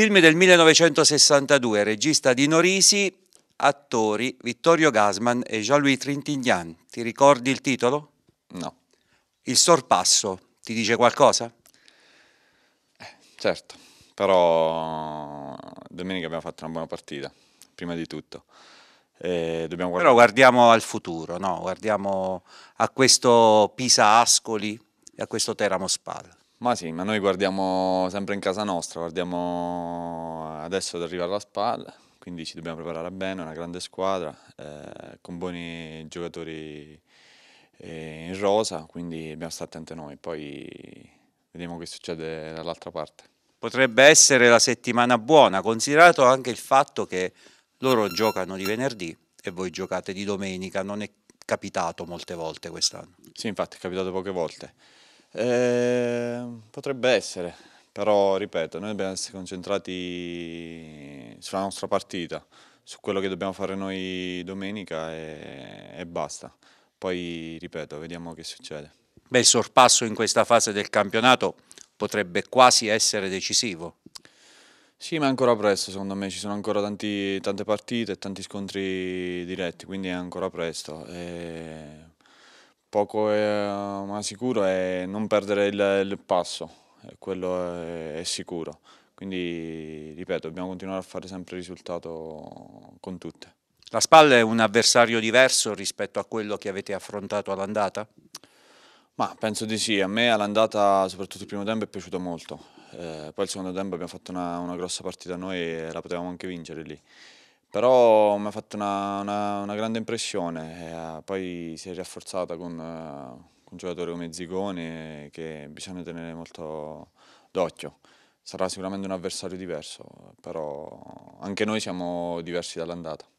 Film del 1962, regista di Norisi, attori Vittorio Gasman e Jean-Louis Trintignant. Ti ricordi il titolo? No. Il sorpasso, ti dice qualcosa? Eh, certo, però domenica abbiamo fatto una buona partita, prima di tutto. Guard- Però guardiamo al futuro, no? guardiamo a questo Pisa Ascoli e a questo Teramo Spal. Ma sì, ma noi guardiamo sempre in casa nostra, guardiamo adesso ad arrivare alla spalla, quindi ci dobbiamo preparare bene, una grande squadra, eh, con buoni giocatori eh, in rosa, quindi dobbiamo stare attenti noi, poi vediamo che succede dall'altra parte. Potrebbe essere la settimana buona, considerato anche il fatto che loro giocano di venerdì e voi giocate di domenica, non è capitato molte volte quest'anno. Sì, infatti è capitato poche volte. Eh, potrebbe essere, però ripeto, noi dobbiamo essere concentrati sulla nostra partita, su quello che dobbiamo fare noi domenica e, e basta. Poi, ripeto, vediamo che succede. Beh, il sorpasso in questa fase del campionato potrebbe quasi essere decisivo. Sì, ma è ancora presto, secondo me ci sono ancora tanti, tante partite e tanti scontri diretti, quindi è ancora presto. E ehm, poco è, eh, ma sicuro è non perdere il, il passo, quello è, eh, è, sicuro. Quindi, ripeto, dobbiamo continuare a fare sempre risultato con tutte. La Spalla è un avversario diverso rispetto a quello che avete affrontato all'andata? Ma penso di sì, a me all'andata, soprattutto il primo tempo, è piaciuto molto. Eh, poi il secondo tempo abbiamo fatto una, una grossa partita noi e la potevamo anche vincere lì. Però mi ha fatto una, una, una grande impressione, eh, poi si è rafforzata con, eh, con un giocatore come Zigoni che bisogna tenere molto d'occhio. Sarà sicuramente un avversario diverso, però anche noi siamo diversi dall'andata.